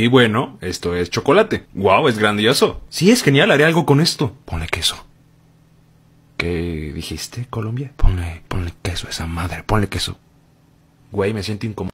Y bueno, esto es chocolate. ¡Wow! Es grandioso. Sí, es genial. Haré algo con esto. Ponle queso. ¿Qué dijiste, Colombia? Ponle, ponle queso a esa madre. Ponle queso. Güey, me siento incómodo.